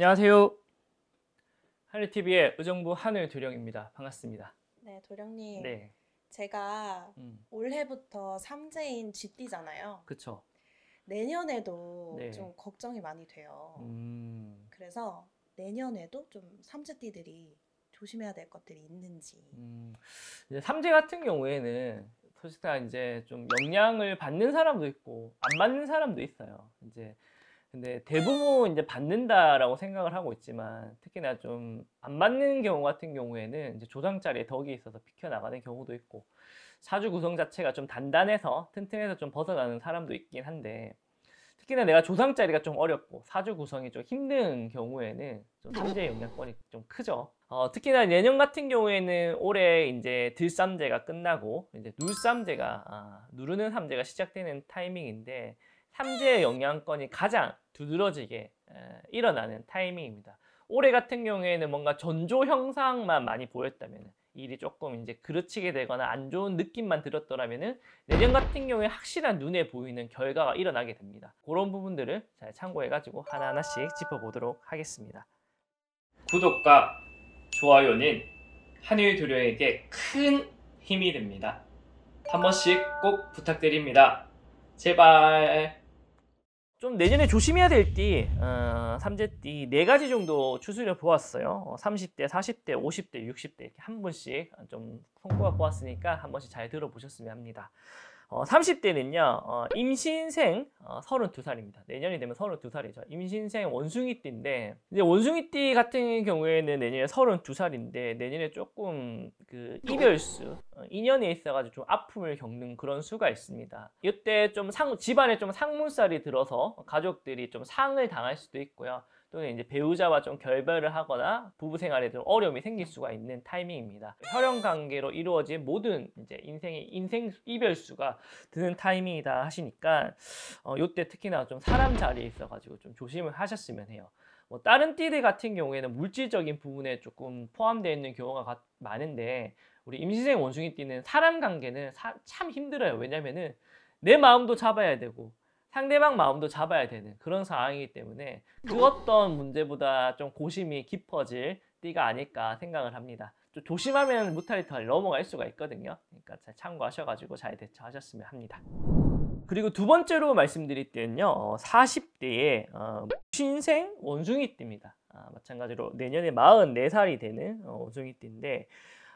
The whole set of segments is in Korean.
안녕하세요. 하늘TV의 의정부 하늘 도령입니다. 반갑습니다. 네, 도령님. 네. 제가 음. 올해부터 삼재인 GT잖아요. 그쵸. 내년에도 네. 좀 걱정이 많이 돼요. 음. 그래서 내년에도 좀 삼재띠들이 조심해야 될 것들이 있는지. 음. 이제 삼재 같은 경우에는 솔직히 이제 좀 영향을 받는 사람도 있고 안 받는 사람도 있어요. 이제 근데 대부분 이제 받는다라고 생각을 하고 있지만 특히나 좀 안 받는 경우 같은 경우에는 이제 조상자리에 덕이 있어서 비켜 나가는 경우도 있고 사주 구성 자체가 좀 단단해서 튼튼해서 좀 벗어나는 사람도 있긴 한데 특히나 내가 조상자리가 좀 어렵고 사주 구성이 좀 힘든 경우에는 좀 삼재 영향권이 좀 크죠. 어, 특히나 내년 같은 경우에는 올해 이제 들삼재가 끝나고 이제 눌삼재가 아, 누르는 삼재가 시작되는 타이밍인데 탐지의 영향권이 가장 두드러지게 일어나는 타이밍입니다. 올해 같은 경우에는 뭔가 전조 형상만 많이 보였다면 일이 조금 이제 그르치게 되거나 안 좋은 느낌만 들었더라면 내년 같은 경우에 확실한 눈에 보이는 결과가 일어나게 됩니다. 그런 부분들을 잘 참고해가지고 하나하나씩 짚어보도록 하겠습니다. 구독과 좋아요는 한일 도료에게 큰 힘이 됩니다. 한 번씩 꼭 부탁드립니다. 제발. 좀 내년에 조심해야 될 띠, 어, 삼재띠 4 가지 정도 추스려 보았어요. 30대, 40대, 50대, 60대 이렇게 한 번씩 좀 손꼽아 보았으니까 한 번씩 잘 들어보셨으면 합니다. 어, 30대는요, 어, 임신생 어, 32살입니다. 내년이 되면 32살이죠. 임신생 원숭이띠인데, 이제 원숭이띠 같은 경우에는 내년에 32살인데, 내년에 조금 그 이별수, 인연에 있어가지고 좀 아픔을 겪는 그런 수가 있습니다. 이때 좀 상, 집안에 좀 상문살이 들어서 가족들이 좀 상을 당할 수도 있고요. 또는 이제 배우자와 좀 결별을 하거나 부부 생활에 좀 어려움이 생길 수가 있는 타이밍입니다. 혈연 관계로 이루어진 모든 이제 인생의 인생 이별수가 드는 타이밍이다 하시니까 어, 이때 특히나 좀 사람 자리에 있어가지고 좀 조심을 하셨으면 해요. 뭐 다른 띠들 같은 경우에는 물질적인 부분에 조금 포함되어 있는 경우가 많은데 우리 임신생 원숭이 띠는 사람 관계는 사, 참 힘들어요. 왜냐면은 내 마음도 잡아야 되고 상대방 마음도 잡아야 되는 그런 상황이기 때문에 그 어떤 문제보다 좀 고심이 깊어질 띠가 아닐까 생각을 합니다. 좀 조심하면 무탈리탈 넘어갈 수가 있거든요. 그러니까 잘 참고하셔가지고 잘 대처하셨으면 합니다. 그리고 두 번째로 말씀드릴 때는요 40대의 어, 어, 신생 원숭이 띠입니다 아, 마찬가지로 내년에 44살이 되는 어, 원숭이 띠인데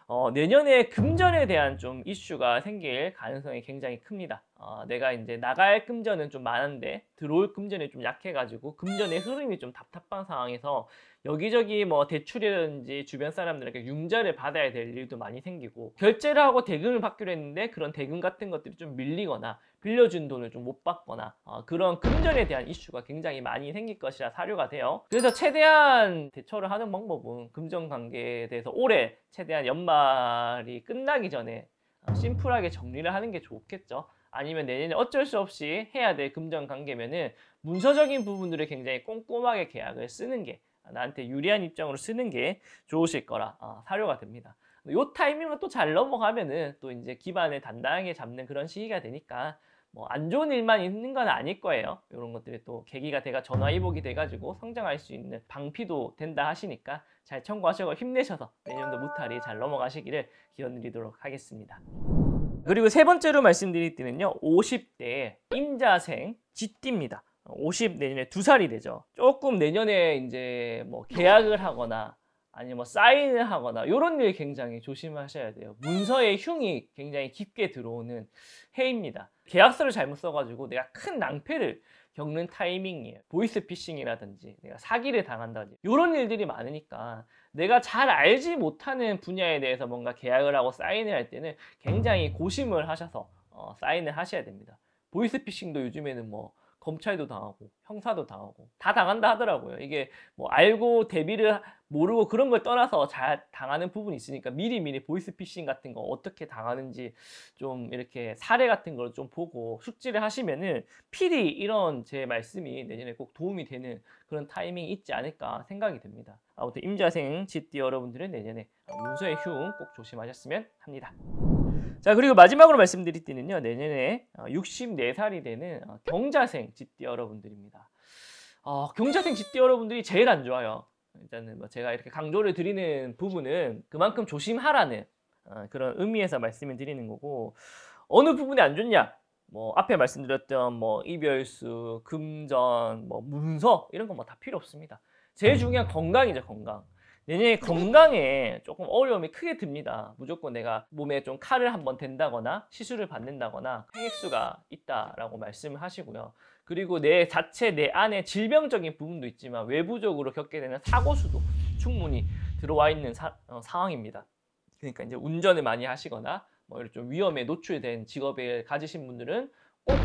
어, 내년에 금전에 대한 좀 이슈가 생길 가능성이 굉장히 큽니다 어, 내가 이제 나갈 금전은 좀 많은데 들어올 금전이 좀 약해가지고 금전의 흐름이 좀 답답한 상황에서 여기저기 뭐 대출이라든지 주변 사람들에게 융자를 받아야 될 일도 많이 생기고 결제를 하고 대금을 받기로 했는데 그런 대금 같은 것들이 좀 밀리거나 빌려준 돈을 좀 못 받거나 어, 그런 금전에 대한 이슈가 굉장히 많이 생길 것이라 사료가 돼요. 그래서 최대한 대처를 하는 방법은 금전 관계에 대해서 올해 최대한 연말이 끝나기 전에 어, 심플하게 정리를 하는 게 좋겠죠. 아니면 내년에 어쩔 수 없이 해야 될 금전 관계면은 문서적인 부분들을 굉장히 꼼꼼하게 계약을 쓰는 게 나한테 유리한 입장으로 쓰는 게 좋으실 거라 어, 사료가 됩니다. 요 타이밍을 또잘 넘어가면은 또 이제 기반을 단단하게 잡는 그런 시기가 되니까 뭐 안 좋은 일만 있는 건 아닐 거예요. 이런 것들이 또 계기가 돼가 전화위복이 돼가지고 성장할 수 있는 방피도 된다 하시니까 잘 참고하시고 힘내셔서 내년도 무탈이 잘 넘어가시기를 기원드리도록 하겠습니다. 그리고 세 번째로 말씀드릴 때는요. 50대 임자생 쥐띠입니다. 50 내년에 두 살이 되죠. 조금 내년에 이제 뭐 계약을 하거나 아니면 뭐 사인을 하거나 이런 일 굉장히 조심하셔야 돼요. 문서의 흉이 굉장히 깊게 들어오는 해입니다. 계약서를 잘못 써가지고 내가 큰 낭패를 겪는 타이밍이에요. 보이스피싱이라든지 내가 사기를 당한다든지 이런 일들이 많으니까 내가 잘 알지 못하는 분야에 대해서 뭔가 계약을 하고 사인을 할 때는 굉장히 고심을 하셔서 어, 사인을 하셔야 됩니다. 보이스피싱도 요즘에는 뭐 검찰도 당하고 형사도 당하고 다 당한다 하더라고요. 이게 뭐 알고 대비를 모르고 그런 걸 떠나서 잘 당하는 부분이 있으니까 미리미리 보이스피싱 같은 거 어떻게 당하는지 좀 이렇게 사례 같은 걸 좀 보고 숙지를 하시면은 필히 이런 제 말씀이 내년에 꼭 도움이 되는 그런 타이밍이 있지 않을까 생각이 됩니다 아무튼 임자생 GT 여러분들은 내년에 문서의 흉 꼭 조심하셨으면 합니다. 자 그리고 마지막으로 말씀드릴 때는요 내년에 64살이 어, 되는 어, 경자생 GT 여러분들입니다. 어, 경자생 GT 여러분들이 제일 안 좋아요. 일단은 뭐 제가 이렇게 강조를 드리는 부분은 그만큼 조심하라는 어, 그런 의미에서 말씀을 드리는 거고 어느 부분이 안 좋냐? 뭐 앞에 말씀드렸던 뭐 이별수, 금전, 뭐 문서 이런 건뭐다 필요 없습니다. 제일 중요한 건강이죠, 건강. 내년에 건강에 조금 어려움이 크게 듭니다. 무조건 내가 몸에 좀 칼을 한번 댄다거나 시술을 받는다거나 폐액수가 있다라고 말씀을 하시고요. 그리고 내 자체 내 안에 질병적인 부분도 있지만 외부적으로 겪게 되는 사고 수도 충분히 들어와 있는 사, 어, 상황입니다. 그러니까 이제 운전을 많이 하시거나 뭐 이런 좀 위험에 노출된 직업을 가지신 분들은 꼭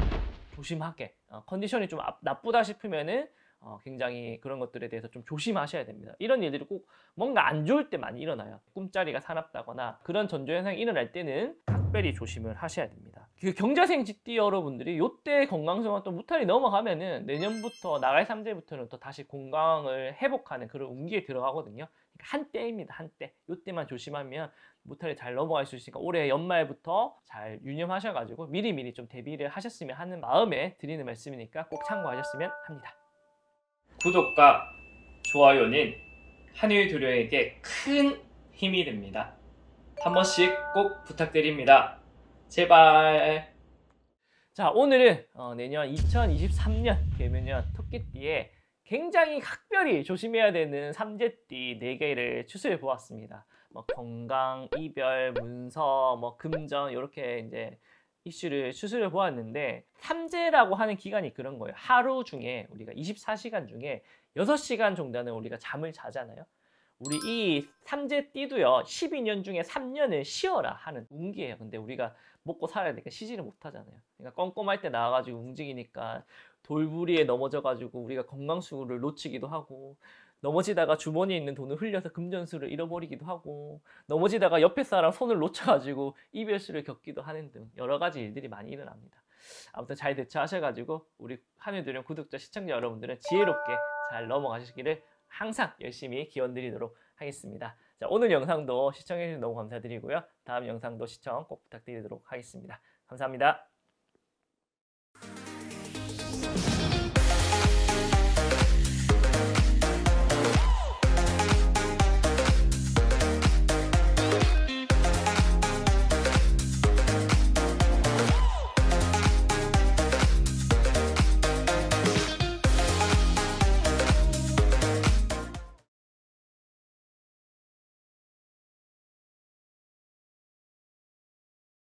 조심하게 어, 컨디션이 좀 나쁘다 싶으면은 어, 굉장히 그런 것들에 대해서 좀 조심하셔야 됩니다. 이런 일들이 꼭 뭔가 안 좋을 때 많이 일어나요. 꿈자리가 사납다거나 그런 전조 현상이 일어날 때는 특별히 조심을 하셔야 됩니다. 그 경자생 직띠 여러분들이 요때 건강생활또 무탈이 넘어가면은 내년부터 나갈 삼재부터는 또 다시 건강을 회복하는 그런 운기에 들어가거든요. 그러니까 한때입니다. 한때. 요때만 조심하면 무탈이 잘 넘어갈 수 있으니까 올해 연말부터 잘 유념하셔가지고 미리미리 좀 대비를 하셨으면 하는 마음에 드리는 말씀이니까 꼭 참고하셨으면 합니다. 구독과 좋아요는 한일 두려에게 큰 힘이 됩니다. 한 번씩 꼭 부탁드립니다. 제발. 자, 오늘은 어, 내년 2023년 개면년 토끼띠에 굉장히 각별히 조심해야 되는 삼재띠 4개를 추스려 보았습니다. 뭐 건강, 이별, 문서, 뭐 금전 이렇게 이제 이슈를 추스려 보았는데 삼재라고 하는 기간이 그런 거예요. 하루 중에 우리가 24시간 중에 6시간 정도는 우리가 잠을 자잖아요. 우리 이 삼재 띠도요 12년 중에 3년을 쉬어라 하는 운기예요 근데 우리가 먹고 살아야 되니까 쉬지를 못하잖아요 그러니까 꼼꼼할때 나와가지고 움직이니까 돌부리에 넘어져가지고 우리가 건강수를 놓치기도 하고 넘어지다가 주머니에 있는 돈을 흘려서 금전수를 잃어버리기도 하고 넘어지다가 옆에 사람 손을 놓쳐가지고 이별수를 겪기도 하는 등 여러 가지 일들이 많이 일어납니다. 아무튼 잘 대처하셔가지고 우리 한해드림 구독자 시청자 여러분들은 지혜롭게 잘 넘어가시기를 항상 열심히 기원드리도록 하겠습니다. 자, 오늘 영상도 시청해주셔서 너무 감사드리고요. 다음 영상도 시청 꼭 부탁드리도록 하겠습니다. 감사합니다.